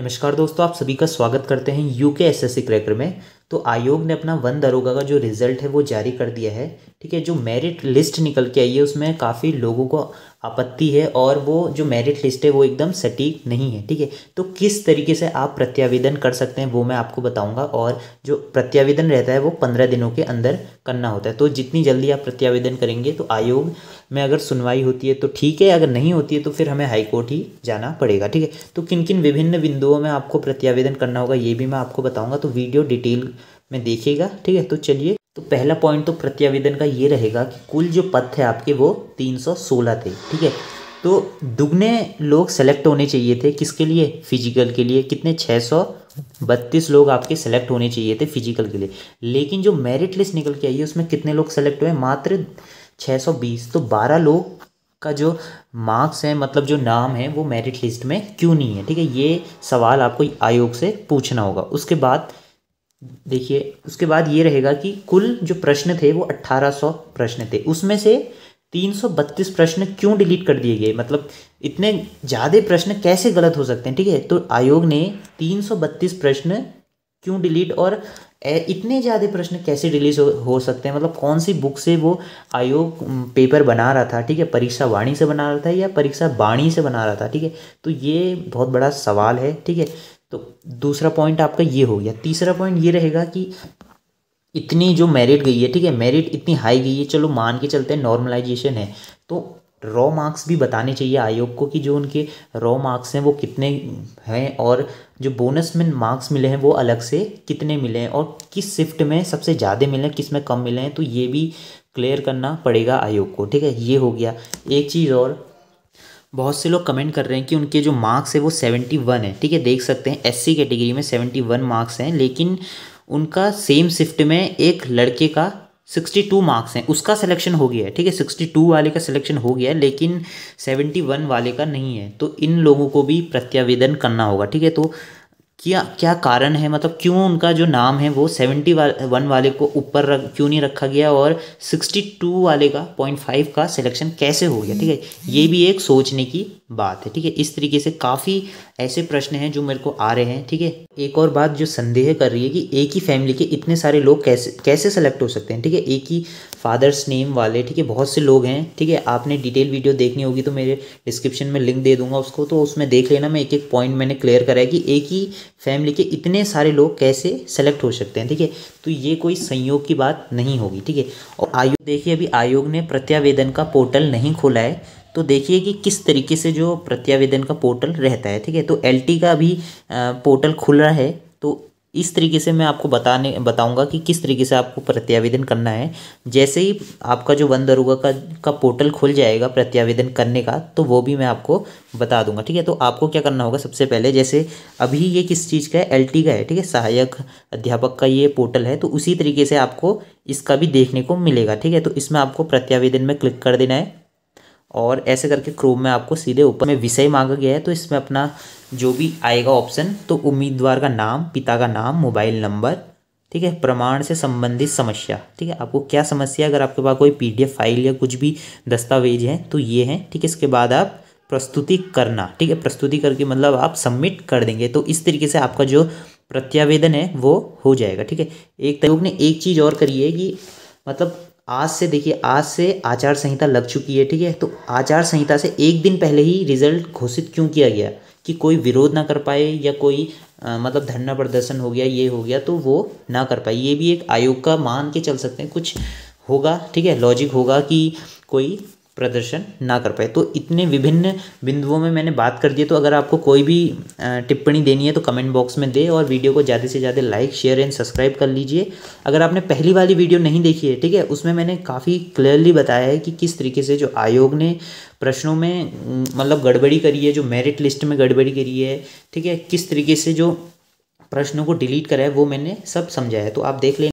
नमस्कार दोस्तों आप सभी का स्वागत करते हैं UK S S C cracker में तो आयोग ने अपना वन दरोगा का जो रिजल्ट है वो जारी कर दिया है ठीक है जो मेरिट लिस्ट निकल के आई है उसमें काफ़ी लोगों को आपत्ति है और वो जो मेरिट लिस्ट है वो एकदम सटीक नहीं है ठीक है तो किस तरीके से आप प्रत्यावेदन कर सकते हैं वो मैं आपको बताऊंगा और जो प्रत्यावेदन रहता है वो पंद्रह दिनों के अंदर करना होता है तो जितनी जल्दी आप प्रत्यावेदन करेंगे तो आयोग में अगर सुनवाई होती है तो ठीक है अगर नहीं होती है तो फिर हमें हाईकोर्ट ही जाना पड़ेगा ठीक है तो किन किन विभिन्न बिंदुओं में आपको प्रत्यावेदन करना होगा ये भी मैं आपको बताऊँगा तो वीडियो डिटेल में देखिएगा ठीक है तो चलिए तो पहला पॉइंट तो प्रत्यावेदन का ये रहेगा कि कुल जो पद थे आपके वो 316 थे ठीक है तो दुगने लोग सेलेक्ट होने चाहिए थे किसके लिए फिजिकल के लिए कितने छः सौ बत्तीस लोग आपके सेलेक्ट होने चाहिए थे फिजिकल के लिए लेकिन जो मेरिट लिस्ट निकल के आई है उसमें कितने लोग सेलेक्ट हुए मात्र 620 तो 12 लोग का जो मार्क्स है मतलब जो नाम है वो मेरिट लिस्ट में क्यों नहीं है ठीक है ये सवाल आपको आयोग से पूछना होगा उसके बाद देखिए उसके बाद ये रहेगा कि कुल जो प्रश्न थे वो 1800 प्रश्न थे उसमें से 332 प्रश्न क्यों डिलीट कर दिए गए मतलब इतने ज़्यादा प्रश्न कैसे गलत हो सकते हैं ठीक है तो आयोग ने 332 प्रश्न क्यों डिलीट और इतने ज़्यादा प्रश्न कैसे डिलीट हो, हो सकते हैं मतलब कौन सी बुक से वो आयोग पेपर बना रहा था ठीक है परीक्षा वाणी से बना रहा था या परीक्षा वाणी से बना रहा था ठीक है तो ये बहुत बड़ा सवाल है ठीक है तो दूसरा पॉइंट आपका ये हो गया तीसरा पॉइंट ये रहेगा कि इतनी जो मेरिट गई है ठीक है मेरिट इतनी हाई गई है चलो मान के चलते हैं नॉर्मलाइजेशन है तो रॉ मार्क्स भी बताने चाहिए आयोग को कि जो उनके रॉ मार्क्स हैं वो कितने हैं और जो बोनस में मार्क्स मिले हैं वो अलग से कितने मिले हैं और किस शिफ्ट में सबसे ज़्यादा मिले हैं किस में कम मिले हैं तो ये भी क्लियर करना पड़ेगा आयोग को ठीक है ये हो गया एक चीज़ और बहुत से लोग कमेंट कर रहे हैं कि उनके जो मार्क्स है वो सेवेंटी वन है ठीक है देख सकते हैं एससी कैटेगरी में सेवेंटी वन मार्क्स हैं लेकिन उनका सेम शिफ्ट में एक लड़के का सिक्सटी टू मार्क्स हैं उसका सिलेक्शन हो गया है ठीक है सिक्सटी टू वाले का सिलेक्शन हो गया है लेकिन सेवेंटी वन वाले का नहीं है तो इन लोगों को भी प्रत्यावेदन करना होगा ठीक है तो क्या क्या कारण है मतलब क्यों उनका जो नाम है वो सेवेंटी वा, वन वाले को ऊपर रख क्यों नहीं रखा गया और सिक्सटी टू वाले का पॉइंट फाइव का सिलेक्शन कैसे हो गया ठीक है ये भी एक सोचने की बात है ठीक है इस तरीके से काफ़ी ऐसे प्रश्न हैं जो मेरे को आ रहे हैं ठीक है एक और बात जो संदेह कर रही है कि एक ही फैमिली के इतने सारे लोग कैसे कैसे सेलेक्ट हो सकते हैं ठीक है एक ही फादर्स नेम वाले ठीक है बहुत से लोग हैं ठीक है आपने डिटेल वीडियो देखनी होगी तो मेरे डिस्क्रिप्शन में लिंक दे दूंगा उसको तो उसमें देख लेना मैं एक एक पॉइंट मैंने क्लियर करा है कि एक ही फैमिली के इतने सारे लोग कैसे सेलेक्ट हो सकते हैं ठीक है तो ये कोई संयोग की बात नहीं होगी ठीक है और आयोग देखिए अभी आयोग ने प्रत्यावेदन का पोर्टल नहीं खोला है तो देखिए कि किस तरीके से जो प्रत्यावेदन का पोर्टल रहता है ठीक है तो एल का अभी पोर्टल खुल रहा है तो इस तरीके से मैं आपको बताने बताऊंगा कि किस तरीके से आपको प्रत्यावेदन करना है जैसे ही आपका जो वन दरोगा का का पोर्टल खुल जाएगा प्रत्यावेदन करने का तो वो भी मैं आपको बता दूंगा ठीक है तो आपको क्या करना होगा सबसे पहले जैसे अभी ये किस चीज़ का है एल का है ठीक है सहायक अध्यापक का ये पोर्टल है तो उसी तरीके से आपको इसका भी देखने को मिलेगा ठीक है तो इसमें आपको प्रत्यावेदन में क्लिक कर देना है और ऐसे करके क्रोम में आपको सीधे ऊपर में विषय मांगा गया है तो इसमें अपना जो भी आएगा ऑप्शन तो उम्मीदवार का नाम पिता का नाम मोबाइल नंबर ठीक है प्रमाण से संबंधित समस्या ठीक है आपको क्या समस्या अगर आपके पास कोई पीडीएफ फाइल या कुछ भी दस्तावेज है तो ये हैं ठीक है इसके बाद आप प्रस्तुति करना ठीक है प्रस्तुति करके मतलब आप सबमिट कर देंगे तो इस तरीके से आपका जो प्रत्यावेदन है वो हो जाएगा ठीक है एक तरह ने एक चीज़ और करी है कि मतलब आज से देखिए आज से आचार संहिता लग चुकी है ठीक है तो आचार संहिता से एक दिन पहले ही रिजल्ट घोषित क्यों किया गया कि कोई विरोध ना कर पाए या कोई आ, मतलब धरना प्रदर्शन हो गया ये हो गया तो वो ना कर पाए ये भी एक आयोग का मान के चल सकते हैं कुछ होगा ठीक है लॉजिक होगा कि कोई प्रदर्शन ना कर पाए तो इतने विभिन्न बिंदुओं में मैंने बात कर दी तो अगर आपको कोई भी टिप्पणी देनी है तो कमेंट बॉक्स में दे और वीडियो को ज़्यादा से ज़्यादा लाइक शेयर एंड सब्सक्राइब कर लीजिए अगर आपने पहली वाली वीडियो नहीं देखी है ठीक है उसमें मैंने काफ़ी क्लियरली बताया है कि किस तरीके से जो आयोग ने प्रश्नों में मतलब गड़बड़ी करी है जो मेरिट लिस्ट में गड़बड़ी करी है ठीक है किस तरीके से जो प्रश्नों को डिलीट करा है वो मैंने सब समझाया है तो आप देख लें